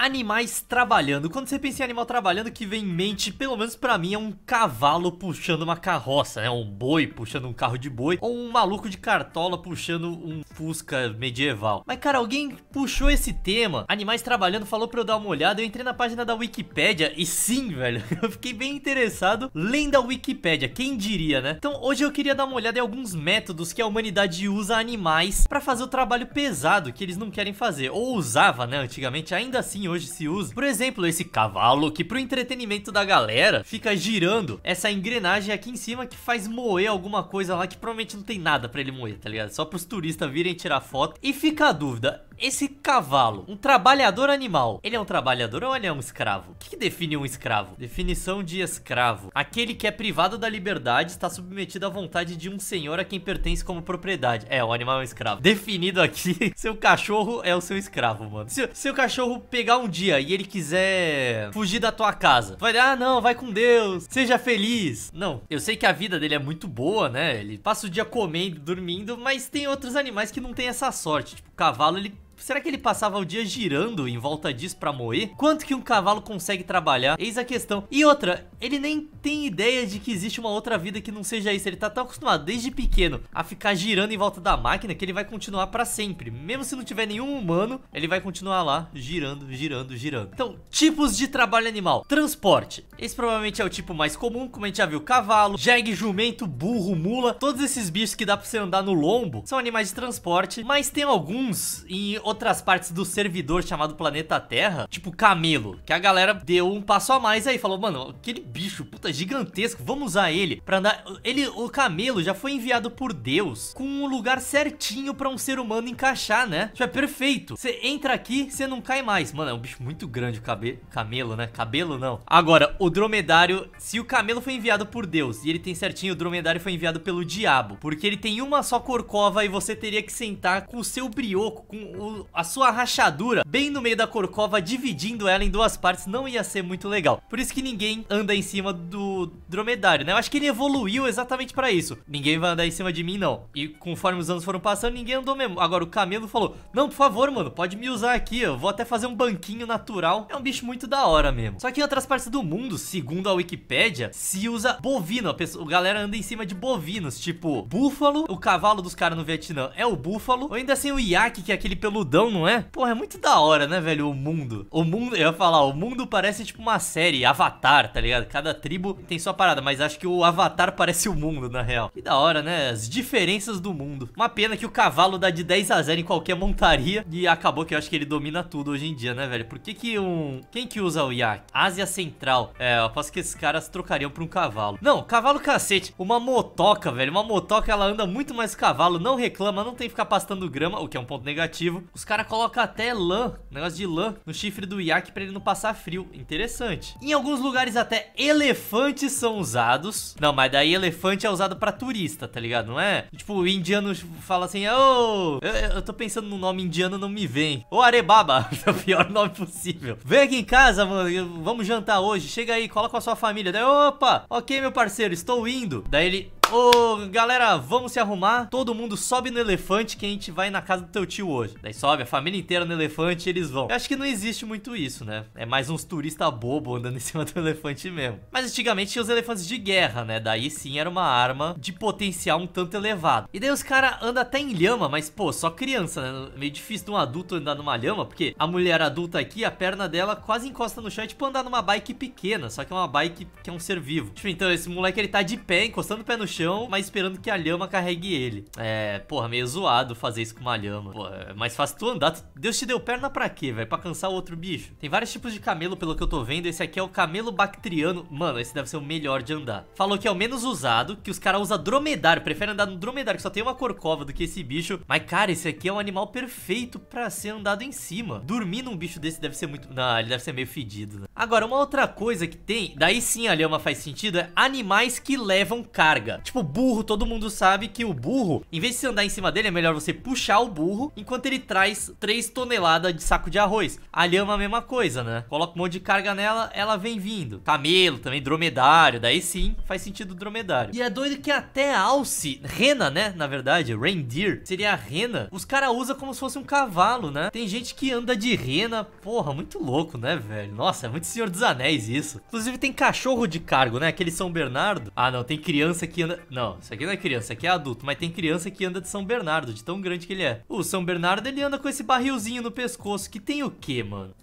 animais trabalhando. Quando você pensa em animal trabalhando, o que vem em mente, pelo menos para mim, é um cavalo puxando uma carroça, né? Um boi puxando um carro de boi, ou um maluco de cartola puxando um fusca medieval. Mas, cara, alguém puxou esse tema, animais trabalhando, falou pra eu dar uma olhada, eu entrei na página da Wikipédia, e sim, velho, eu fiquei bem interessado lendo a Wikipédia, quem diria, né? Então, hoje eu queria dar uma olhada em alguns métodos que a humanidade usa animais para fazer o trabalho pesado que eles não querem fazer, ou usava, né, antigamente, ainda assim hoje se usa. Por exemplo, esse cavalo que pro entretenimento da galera fica girando essa engrenagem aqui em cima que faz moer alguma coisa lá que provavelmente não tem nada pra ele moer, tá ligado? Só pros turistas virem tirar foto. E fica a dúvida, esse cavalo, um trabalhador animal, ele é um trabalhador ou ele é um escravo? O que, que define um escravo? Definição de escravo. Aquele que é privado da liberdade está submetido à vontade de um senhor a quem pertence como propriedade. É, o animal é um escravo. Definido aqui, seu cachorro é o seu escravo, mano. Se, se o cachorro pegar um dia e ele quiser fugir da tua casa, vai, ah, não, vai com Deus, seja feliz. Não, eu sei que a vida dele é muito boa, né? Ele passa o dia comendo, dormindo, mas tem outros animais que não tem essa sorte. Tipo, o cavalo, ele Será que ele passava o dia girando em volta disso pra moer? Quanto que um cavalo consegue trabalhar? Eis a questão. E outra, ele nem tem ideia de que existe uma outra vida que não seja isso. Ele tá tão acostumado desde pequeno a ficar girando em volta da máquina que ele vai continuar pra sempre. Mesmo se não tiver nenhum humano, ele vai continuar lá girando, girando, girando. Então, tipos de trabalho animal. Transporte. Esse provavelmente é o tipo mais comum, como a gente já viu. Cavalo, jegue, jumento, burro, mula. Todos esses bichos que dá pra você andar no lombo são animais de transporte, mas tem alguns em outras partes do servidor chamado Planeta Terra, tipo Camelo, que a galera deu um passo a mais aí, falou, mano, aquele bicho, puta, gigantesco, vamos usar ele pra andar... Ele, o Camelo já foi enviado por Deus com um lugar certinho pra um ser humano encaixar, né? Tipo, é perfeito. Você entra aqui, você não cai mais. Mano, é um bicho muito grande o cabe... camelo, né? Cabelo não. Agora, o dromedário, se o camelo foi enviado por Deus e ele tem certinho, o dromedário foi enviado pelo diabo, porque ele tem uma só corcova e você teria que sentar com o seu brioco, com o a sua rachadura bem no meio da corcova, dividindo ela em duas partes, não ia ser muito legal. Por isso que ninguém anda em cima do dromedário, né? Eu acho que ele evoluiu exatamente para isso. Ninguém vai andar em cima de mim, não. E conforme os anos foram passando, ninguém andou mesmo. Agora, o camelo falou, não, por favor, mano, pode me usar aqui, eu vou até fazer um banquinho natural. É um bicho muito da hora mesmo. Só que em outras partes do mundo, segundo a Wikipédia, se usa bovino. A, pessoa, a galera anda em cima de bovinos, tipo búfalo, o cavalo dos caras no Vietnã é o búfalo, ou ainda assim o iaque, que é aquele pelo algodão, não é? Porra, é muito da hora, né, velho? O mundo. O mundo, eu ia falar, o mundo parece tipo uma série, Avatar, tá ligado? Cada tribo tem sua parada, mas acho que o Avatar parece o mundo, na real. Que da hora, né? As diferenças do mundo. Uma pena que o cavalo dá de 10 a 0 em qualquer montaria e acabou que eu acho que ele domina tudo hoje em dia, né, velho? Por que que um... Quem que usa o Yak? Ásia Central. É, eu aposto que esses caras trocariam por um cavalo. Não, cavalo cacete. Uma motoca, velho. Uma motoca, ela anda muito mais cavalo, não reclama, não tem que ficar pastando grama, o que é um ponto negativo. Os caras colocam até lã, negócio de lã, no chifre do yak pra ele não passar frio. Interessante. Em alguns lugares até elefantes são usados. Não, mas daí elefante é usado pra turista, tá ligado? Não é? Tipo, o indiano fala assim, ô, oh, eu, eu tô pensando no nome indiano, não me vem. Ô, Arebaba, é o pior nome possível. Vem aqui em casa, mano, vamos jantar hoje. Chega aí, cola com a sua família. Daí, opa, ok, meu parceiro, estou indo. Daí ele, Ô, galera, vamos se arrumar. Todo mundo sobe no elefante que a gente vai na casa do teu tio hoje. Daí sobe a família inteira no elefante e eles vão. Eu acho que não existe muito isso, né? É mais uns turistas bobo andando em cima do elefante mesmo. Mas antigamente tinha os elefantes de guerra, né? Daí sim era uma arma de potencial um tanto elevado. E daí os caras andam até em lhama, mas pô, só criança, né? Meio difícil de um adulto andar numa lhama, porque a mulher adulta aqui, a perna dela quase encosta no chão. É tipo andar numa bike pequena, só que é uma bike que é um ser vivo. Tipo, então esse moleque ele tá de pé, encostando o pé no chão chão, mas esperando que a lhama carregue ele. É, porra, meio zoado fazer isso com uma lhama. Porra, é mais fácil tu andar. Tu... Deus te deu perna pra quê, velho? Pra cansar o outro bicho? Tem vários tipos de camelo, pelo que eu tô vendo. Esse aqui é o camelo bactriano. Mano, esse deve ser o melhor de andar. Falou que é o menos usado, que os caras usam dromedário. Preferem andar no dromedário, que só tem uma corcova do que esse bicho. Mas, cara, esse aqui é um animal perfeito pra ser andado em cima. Dormir num bicho desse deve ser muito... Não, ele deve ser meio fedido, né? Agora, uma outra coisa que tem... Daí sim a lhama faz sentido. É animais que levam carga. Tipo, burro, todo mundo sabe que o burro, em vez de você andar em cima dele, é melhor você puxar o burro enquanto ele traz 3 toneladas de saco de arroz. A lhama é a mesma coisa, né? Coloca um monte de carga nela, ela vem vindo. Camelo também, dromedário, daí sim faz sentido o dromedário. E é doido que até alce, rena, né? Na verdade, reindeer, seria a rena. Os caras usam como se fosse um cavalo, né? Tem gente que anda de rena, porra, muito louco, né, velho? Nossa, é muito Senhor dos Anéis isso. Inclusive tem cachorro de cargo, né? Aquele São Bernardo. Ah, não, tem criança que anda... Não, isso aqui não é criança, isso aqui é adulto. Mas tem criança que anda de São Bernardo, de tão grande que ele é. O São Bernardo, ele anda com esse barrilzinho no pescoço, que tem o quê, mano?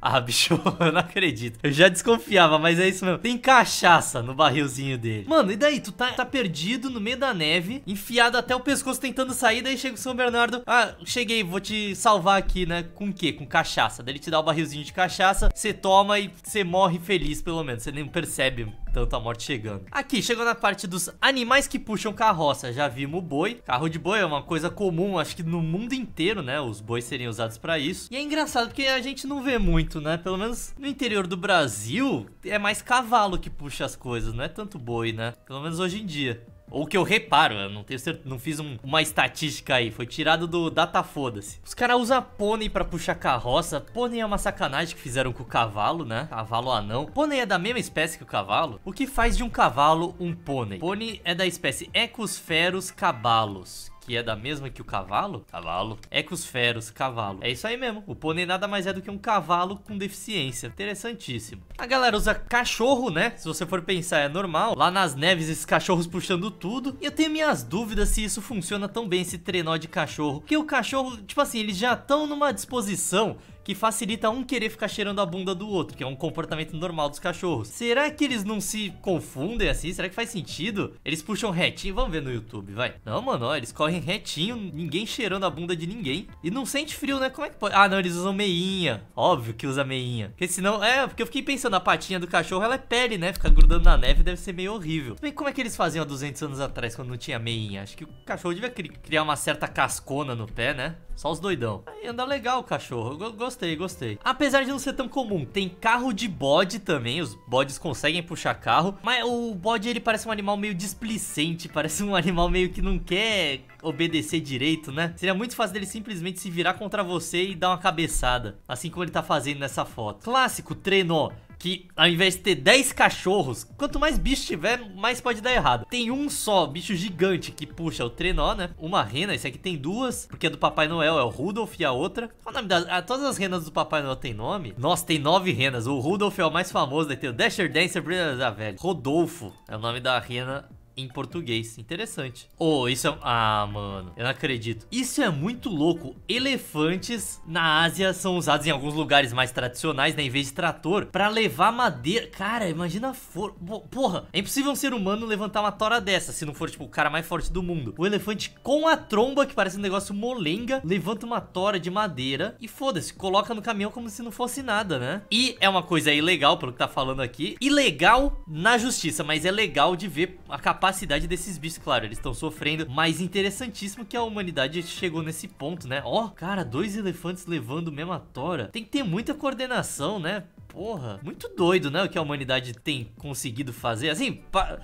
Ah, bicho, eu não acredito. Eu já desconfiava, mas é isso mesmo. Tem cachaça no barrilzinho dele. Mano, e daí? Tu tá, tá perdido no meio da neve, enfiado até o pescoço tentando sair, daí chega o São Bernardo. Ah, cheguei, vou te salvar aqui, né? Com o quê? Com cachaça. Daí ele te dá o barrilzinho de cachaça, você toma e você morre feliz, pelo menos. Você nem percebe tanto a morte chegando. Aqui, chegou na parte dos animais que puxam carroça. Já vimos o boi. Carro de boi é uma coisa comum, acho que no mundo inteiro, né? Os bois seriam usados pra isso. E é engraçado porque a gente não vê muito muito, né? Pelo menos no interior do Brasil, é mais cavalo que puxa as coisas, não é tanto boi, né? Pelo menos hoje em dia. Ou que eu reparo, eu não tenho certeza, não fiz um, uma estatística aí, foi tirado do data foda-se. Os caras usam pônei pra puxar carroça, pônei é uma sacanagem que fizeram com o cavalo, né? Cavalo anão. Pônei é da mesma espécie que o cavalo. O que faz de um cavalo um pônei? Pônei é da espécie Ecosferus cabalus, que é da mesma que o cavalo? Cavalo. É Ecos feros, cavalo. É isso aí mesmo. O pônei nada mais é do que um cavalo com deficiência. Interessantíssimo. A galera usa cachorro, né? Se você for pensar, é normal. Lá nas neves, esses cachorros puxando tudo. E eu tenho minhas dúvidas se isso funciona tão bem, esse trenó de cachorro. Porque o cachorro, tipo assim, eles já estão numa disposição que facilita um querer ficar cheirando a bunda do outro, que é um comportamento normal dos cachorros. Será que eles não se confundem assim? Será que faz sentido? Eles puxam retinho, vamos ver no YouTube, vai. Não, mano, ó, eles correm retinho, ninguém cheirando a bunda de ninguém. E não sente frio, né? Como é que pode? Ah, não, eles usam meinha. Óbvio que usa meinha. Porque senão, é, porque eu fiquei pensando, a patinha do cachorro, ela é pele, né? Ficar grudando na neve deve ser meio horrível. Bem, como é que eles faziam há 200 anos atrás, quando não tinha meinha? Acho que o cachorro devia criar uma certa cascona no pé, né? Só os doidão. Aí anda legal o cachorro. Eu gosto gostei, gostei. Apesar de não ser tão comum, tem carro de bode também, os bodes conseguem puxar carro, mas o bode ele parece um animal meio displicente, parece um animal meio que não quer obedecer direito, né? Seria muito fácil dele simplesmente se virar contra você e dar uma cabeçada, assim como ele tá fazendo nessa foto. Clássico, trenó que ao invés de ter 10 cachorros, quanto mais bicho tiver, mais pode dar errado. Tem um só, bicho gigante, que puxa o trenó, né? Uma rena, esse aqui tem duas, porque é do Papai Noel é o Rudolph e a outra. Qual o nome das... Ah, todas as renas do Papai Noel tem nome? Nossa, tem nove renas. O Rudolph é o mais famoso, daí tem o Dasher Dancer, da velho. Rodolfo é o nome da rena em português. Interessante. Oh, isso é... Ah, mano. Eu não acredito. Isso é muito louco. Elefantes na Ásia são usados em alguns lugares mais tradicionais, né? Em vez de trator, pra levar madeira. Cara, imagina for... Porra, é impossível um ser humano levantar uma tora dessa, se não for, tipo, o cara mais forte do mundo. O elefante com a tromba, que parece um negócio molenga, levanta uma tora de madeira e foda-se, coloca no caminhão como se não fosse nada, né? E é uma coisa ilegal, pelo que tá falando aqui. Ilegal na justiça, mas é legal de ver a capacidade capacidade desses bichos, claro, eles estão sofrendo, mas interessantíssimo que a humanidade chegou nesse ponto, né? Ó, oh, cara, dois elefantes levando mesmo a tora. Tem que ter muita coordenação, né? Porra, muito doido, né? O que a humanidade tem conseguido fazer. Assim,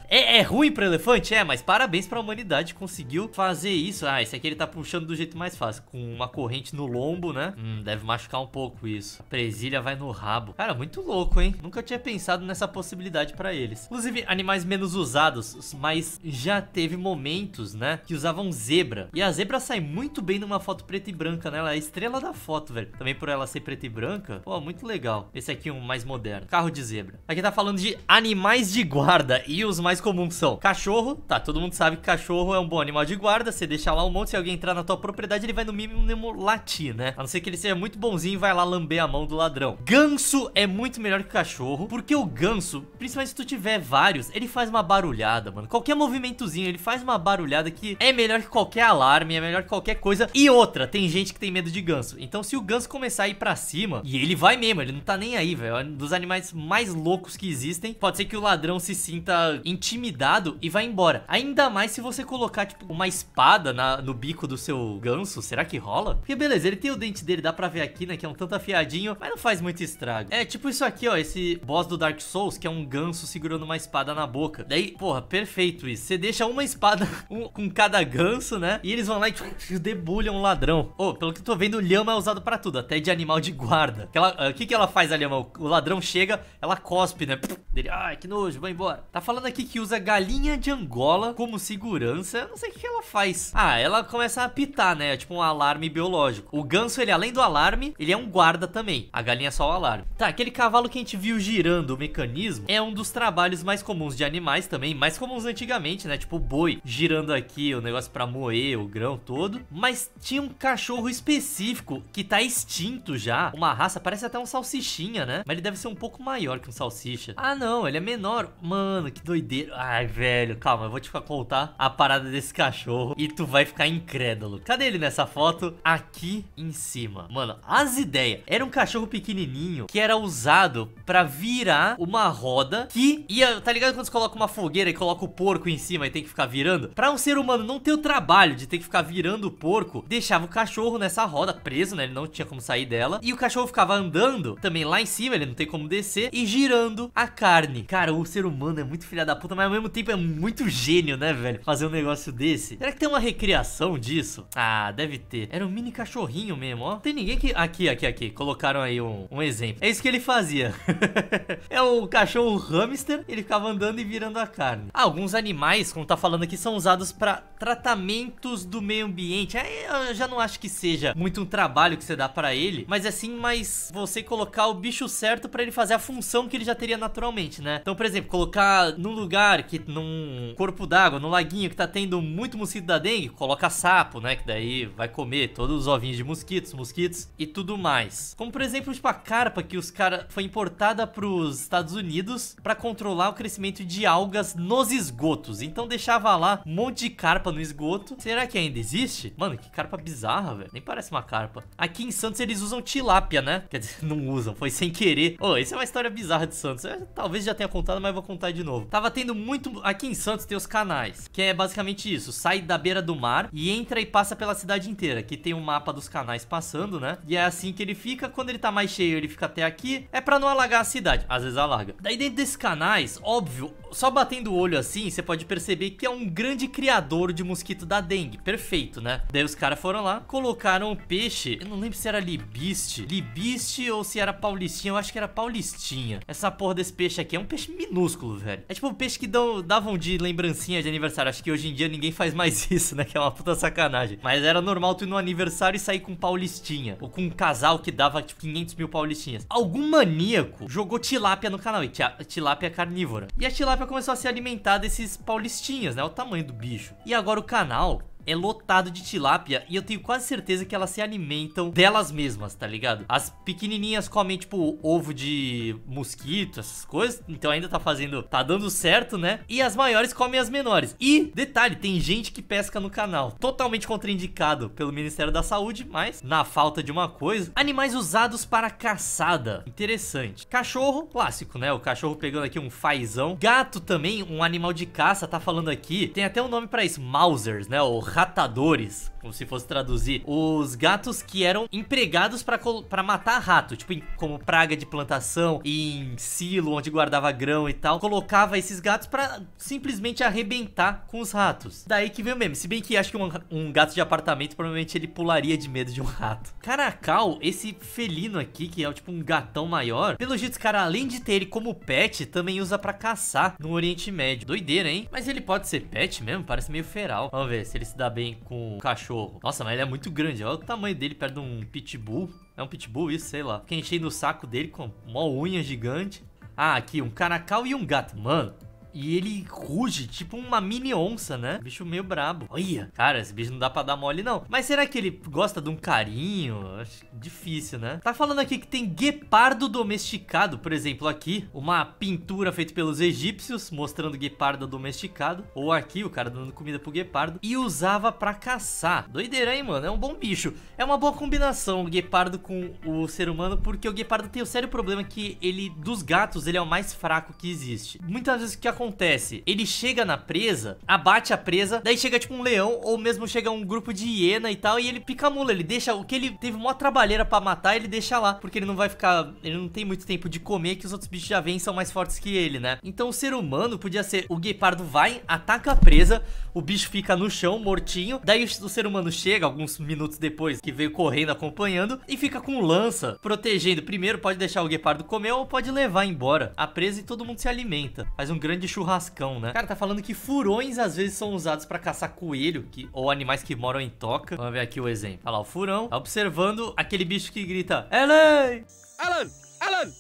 é, é ruim pro elefante? É, mas parabéns pra humanidade, conseguiu fazer isso. Ah, esse aqui ele tá puxando do jeito mais fácil, com uma corrente no lombo, né? Hum, deve machucar um pouco isso. A presilha vai no rabo. Cara, muito louco, hein? Nunca tinha pensado nessa possibilidade pra eles. Inclusive, animais menos usados, mas já teve momentos, né? Que usavam zebra. E a zebra sai muito bem numa foto preta e branca, né? Ela é a estrela da foto, velho. Também por ela ser preta e branca. Pô, muito legal. Esse aqui é um mais moderno. Carro de zebra. Aqui tá falando de animais de guarda e os mais comuns são cachorro, tá, todo mundo sabe que cachorro é um bom animal de guarda, você deixa lá um monte, se alguém entrar na tua propriedade, ele vai no mínimo latir, né? A não ser que ele seja muito bonzinho e vai lá lamber a mão do ladrão. Ganso é muito melhor que cachorro, porque o ganso, principalmente se tu tiver vários, ele faz uma barulhada, mano. Qualquer movimentozinho, ele faz uma barulhada que é melhor que qualquer alarme, é melhor que qualquer coisa. E outra, tem gente que tem medo de ganso. Então se o ganso começar a ir pra cima, e ele vai mesmo, ele não tá nem aí, velho velho. É um dos animais mais loucos que existem. Pode ser que o ladrão se sinta intimidado e vá embora. Ainda mais se você colocar, tipo, uma espada na, no bico do seu ganso. Será que rola? Porque, beleza, ele tem o dente dele, dá pra ver aqui, né? Que é um tanto afiadinho, mas não faz muito estrago. É tipo isso aqui, ó. Esse boss do Dark Souls, que é um ganso segurando uma espada na boca. Daí, porra, perfeito isso. Você deixa uma espada um, com cada ganso, né? E eles vão lá e tipo, debulham o ladrão. Ô, oh, pelo que eu tô vendo, lhama é usado pra tudo, até de animal de guarda. Ah, o que, uh, que, que ela faz a lhama? o ladrão chega, ela cospe, né? Ele, ai, que nojo, vai embora. Tá falando aqui que usa galinha de Angola como segurança. Eu não sei o que ela faz. Ah, ela começa a apitar, né? É tipo um alarme biológico. O ganso, ele além do alarme, ele é um guarda também. A galinha é só o alarme. Tá, aquele cavalo que a gente viu girando o mecanismo é um dos trabalhos mais comuns de animais também, mais comuns antigamente, né? Tipo o boi girando aqui o negócio pra moer o grão todo. Mas tinha um cachorro específico que tá extinto já. Uma raça, parece até um salsichinha, né? Mas ele deve ser um pouco maior que um salsicha. Ah, não, ele é menor. Mano, que doideira. Ai, velho, calma, eu vou te contar a parada desse cachorro e tu vai ficar incrédulo. Cadê ele nessa foto? Aqui em cima. Mano, as ideias. Era um cachorro pequenininho que era usado pra virar uma roda que ia, tá ligado quando você coloca uma fogueira e coloca o porco em cima e tem que ficar virando? Pra um ser humano não ter o trabalho de ter que ficar virando o porco, deixava o cachorro nessa roda preso, né? Ele não tinha como sair dela. E o cachorro ficava andando também lá em cima cima, ele não tem como descer, e girando a carne. Cara, o ser humano é muito filha da puta, mas ao mesmo tempo é muito gênio, né, velho? Fazer um negócio desse. Será que tem uma recriação disso? Ah, deve ter. Era um mini cachorrinho mesmo, ó. Tem ninguém que... Aqui, aqui, aqui. Colocaram aí um, um exemplo. É isso que ele fazia. é o cachorro hamster, ele ficava andando e virando a carne. Ah, alguns animais, como tá falando aqui, são usados para tratamentos do meio ambiente. Aí eu já não acho que seja muito um trabalho que você dá para ele, mas é sim mais você colocar o bicho certo certo para ele fazer a função que ele já teria naturalmente, né? Então, por exemplo, colocar num lugar que num corpo d'água, num laguinho que tá tendo muito mosquito da dengue, coloca sapo, né? Que daí vai comer todos os ovinhos de mosquitos, mosquitos e tudo mais. Como por exemplo, tipo a carpa que os caras foi importada para os Estados Unidos para controlar o crescimento de algas nos esgotos. Então deixava lá um monte de carpa no esgoto. Será que ainda existe? Mano, que carpa bizarra, velho. Nem parece uma carpa. Aqui em Santos eles usam tilápia, né? Quer dizer, não usam, foi sem querer querer. Ô, oh, isso é uma história bizarra de Santos. Eu, talvez já tenha contado, mas vou contar de novo. Tava tendo muito. Aqui em Santos tem os canais, que é basicamente isso: sai da beira do mar e entra e passa pela cidade inteira. Que tem um mapa dos canais passando, né? E é assim que ele fica. Quando ele tá mais cheio, ele fica até aqui. É pra não alagar a cidade. Às vezes alaga. Daí dentro desses canais, óbvio, só batendo o olho assim, você pode perceber que é um grande criador de mosquito da dengue. Perfeito, né? Daí os caras foram lá, colocaram o peixe. Eu não lembro se era libiste. Libiste ou se era paulistinha. Eu acho acho que era paulistinha. Essa porra desse peixe aqui é um peixe minúsculo, velho. É tipo um peixe que dão, davam de lembrancinha de aniversário. Acho que hoje em dia ninguém faz mais isso, né? Que é uma puta sacanagem. Mas era normal tu ir no aniversário e sair com paulistinha. Ou com um casal que dava, tipo, 500 mil paulistinhas. Algum maníaco jogou tilápia no canal. E tilápia é carnívora. E a tilápia começou a ser alimentar desses paulistinhas, né? O tamanho do bicho. E agora o canal é lotado de tilápia e eu tenho quase certeza que elas se alimentam delas mesmas, tá ligado? As pequenininhas comem, tipo, ovo de mosquito, essas coisas, então ainda tá fazendo, tá dando certo, né? E as maiores comem as menores. E, detalhe, tem gente que pesca no canal, totalmente contraindicado pelo Ministério da Saúde, mas na falta de uma coisa, animais usados para caçada, interessante. Cachorro, clássico, né? O cachorro pegando aqui um fazão. Gato também, um animal de caça, tá falando aqui, tem até um nome pra isso, Mausers, né? O ratadores, como se fosse traduzir, os gatos que eram empregados para matar rato, tipo, em, como praga de plantação, em silo onde guardava grão e tal, colocava esses gatos para simplesmente arrebentar com os ratos. Daí que veio mesmo, se bem que acho que um, um gato de apartamento provavelmente ele pularia de medo de um rato. Caracal, esse felino aqui, que é tipo um gatão maior, pelo jeito, cara, além de ter ele como pet, também usa para caçar no Oriente Médio. Doideira, hein? Mas ele pode ser pet mesmo? Parece meio feral. Vamos ver se ele se dá dar bem com o cachorro. Nossa, mas ele é muito grande. Olha o tamanho dele perto de um pitbull. É um pitbull isso, sei lá. Fiquei enchei no saco dele com uma unha gigante. Ah, aqui, um caracal e um gato. Mano, e ele ruge, tipo uma mini onça, né? Bicho meio brabo. Olha, cara, esse bicho não dá pra dar mole, não. Mas será que ele gosta de um carinho? Acho difícil, né? Tá falando aqui que tem guepardo domesticado, por exemplo, aqui. Uma pintura feita pelos egípcios, mostrando guepardo domesticado. Ou aqui, o cara dando comida pro guepardo. E usava pra caçar. Doideira, hein, mano? É um bom bicho. É uma boa combinação, o guepardo com o ser humano, porque o guepardo tem o sério problema que ele, dos gatos, ele é o mais fraco que existe. Muitas vezes o que acontece acontece? Ele chega na presa, abate a presa, daí chega tipo um leão ou mesmo chega um grupo de hiena e tal e ele pica a mula, ele deixa o que ele teve uma trabalheira para matar, ele deixa lá, porque ele não vai ficar, ele não tem muito tempo de comer que os outros bichos já vêm são mais fortes que ele, né? Então o ser humano podia ser o guepardo vai, ataca a presa, o bicho fica no chão mortinho, daí o, o ser humano chega alguns minutos depois que veio correndo acompanhando e fica com lança protegendo. Primeiro pode deixar o guepardo comer ou pode levar embora a presa e todo mundo se alimenta. Faz um grande churrascão, né? Cara, tá falando que furões às vezes são usados pra caçar coelho que, ou animais que moram em toca. Vamos ver aqui o exemplo. Olha lá, o furão tá observando aquele bicho que grita Alan, Alan! Alan!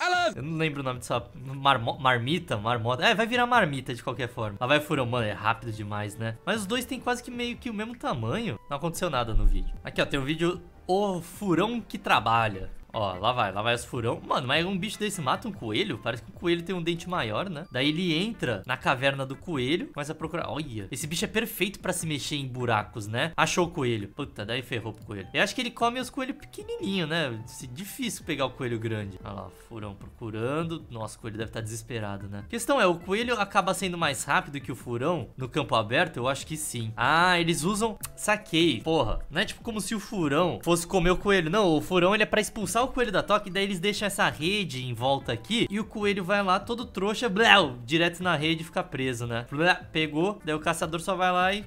Alan! Eu não lembro o nome dessa marmo, marmita, marmota. É, vai virar marmita de qualquer forma. Lá vai furão. Mano, é rápido demais, né? Mas os dois têm quase que meio que o mesmo tamanho. Não aconteceu nada no vídeo. Aqui, ó, tem um vídeo o furão que trabalha. Ó, lá vai, lá vai os furão. Mano, mas um bicho desse mata um coelho? Parece que o coelho tem um dente maior, né? Daí ele entra na caverna do coelho, começa a procurar. Olha, esse bicho é perfeito pra se mexer em buracos, né? Achou o coelho. Puta, daí ferrou pro coelho. Eu acho que ele come os coelhos pequenininho, né? Difícil pegar o coelho grande. Olha lá, furão procurando. Nossa, o coelho deve estar tá desesperado, né? A questão é, o coelho acaba sendo mais rápido que o furão no campo aberto? Eu acho que sim. Ah, eles usam... Saquei. Porra, não é tipo como se o furão fosse comer o coelho. Não, o furão ele é pra expulsar o coelho da toca e daí eles deixam essa rede em volta aqui e o coelho vai lá todo trouxa, bléu, direto na rede e fica preso, né? Bléu, pegou, daí o caçador só vai lá e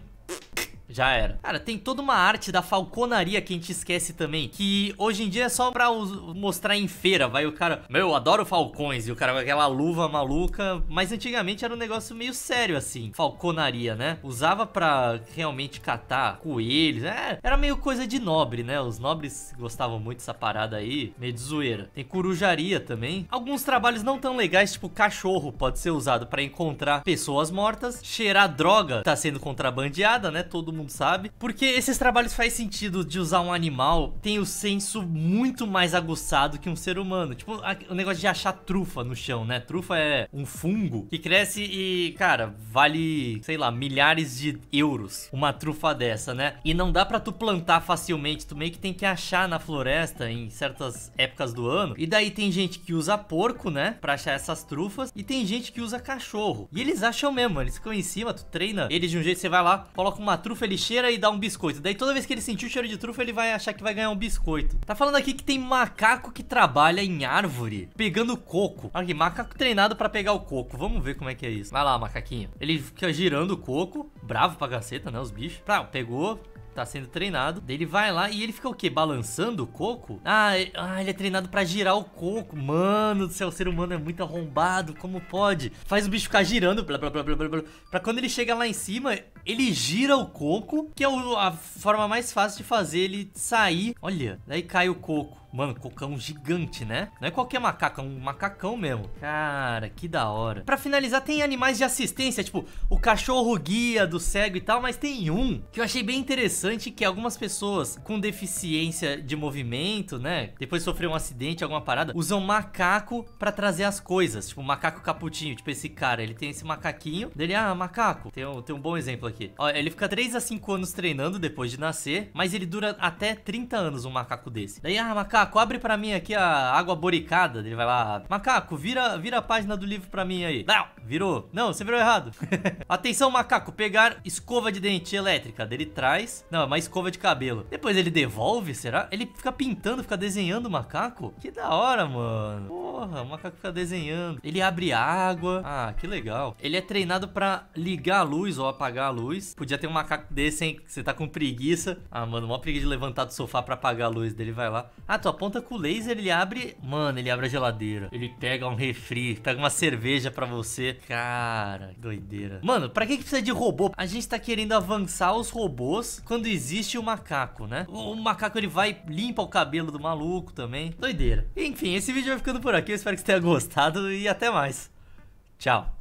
já era. Cara, tem toda uma arte da falconaria que a gente esquece também, que hoje em dia é só pra mostrar em feira, vai o cara, meu, eu adoro falcões, e o cara com aquela luva maluca, mas antigamente era um negócio meio sério assim, falconaria, né? Usava pra realmente catar coelhos, é, era meio coisa de nobre, né? Os nobres gostavam muito dessa parada aí, meio de zoeira. Tem corujaria também. Alguns trabalhos não tão legais, tipo cachorro pode ser usado pra encontrar pessoas mortas, cheirar droga tá sendo contrabandeada, né? Todo mundo sabe. Porque esses trabalhos faz sentido de usar um animal, tem o senso muito mais aguçado que um ser humano. Tipo, o negócio de achar trufa no chão, né? Trufa é um fungo que cresce e, cara, vale, sei lá, milhares de euros uma trufa dessa, né? E não dá para tu plantar facilmente, tu meio que tem que achar na floresta em certas épocas do ano. E daí tem gente que usa porco, né, para achar essas trufas, e tem gente que usa cachorro. E eles acham mesmo, eles ficam em cima, tu treina eles de um jeito, você vai lá, coloca uma trufa, ele cheira e dá um biscoito. Daí toda vez que ele sentir o cheiro de trufa, ele vai achar que vai ganhar um biscoito. Tá falando aqui que tem macaco que trabalha em árvore, pegando coco. Aqui, macaco treinado pra pegar o coco. Vamos ver como é que é isso. Vai lá, macaquinho. Ele fica girando o coco, bravo pra caceta, né, os bichos. Pronto, pegou, tá sendo treinado. Daí ele vai lá e ele fica o quê? Balançando o coco? Ah, ele, ah, ele é treinado pra girar o coco. Mano do céu, o ser humano é muito arrombado. Como pode? Faz o bicho ficar girando. Blá, blá, blá, blá, blá, blá. Pra quando ele chega lá em cima, ele gira o coco, que é a forma mais fácil de fazer ele sair. Olha, daí cai o coco. Mano, cocão gigante, né? Não é qualquer macaco, é um macacão mesmo. Cara, que da hora. Pra finalizar, tem animais de assistência, tipo o cachorro guia do cego e tal, mas tem um que eu achei bem interessante que é algumas pessoas com deficiência de movimento, né? Depois sofrer um acidente, alguma parada, usam macaco pra trazer as coisas. Tipo, macaco caputinho, tipo esse cara, ele tem esse macaquinho. Dele, ah, macaco. Tem um, tem um bom exemplo aqui. Ó, ele fica 3 a 5 anos treinando depois de nascer, mas ele dura até 30 anos um macaco desse. Daí, ah, macaco Macaco, abre pra mim aqui a água boricada. Ele vai lá. Macaco, vira, vira a página do livro pra mim aí. Não, virou. Não, você virou errado. Atenção, macaco, pegar escova de dente elétrica. dele traz. Não, é uma escova de cabelo. Depois ele devolve, será? Ele fica pintando, fica desenhando o macaco? Que da hora, mano. Pô, Porra, o macaco fica desenhando. Ele abre água. Ah, que legal. Ele é treinado para ligar a luz ou apagar a luz. Podia ter um macaco desse, hein? Você tá com preguiça. Ah, mano, maior preguiça de levantar do sofá para apagar a luz dele. Vai lá. Ah, tu aponta com o laser, ele abre. Mano, ele abre a geladeira. Ele pega um refri, pega uma cerveja para você. Cara, que doideira. Mano, pra que, que precisa de robô? A gente tá querendo avançar os robôs quando existe o macaco, né? O, o macaco ele vai, limpa o cabelo do maluco também. Doideira. Enfim, esse vídeo vai ficando por aqui aqui, eu espero que você tenha gostado e até mais. Tchau.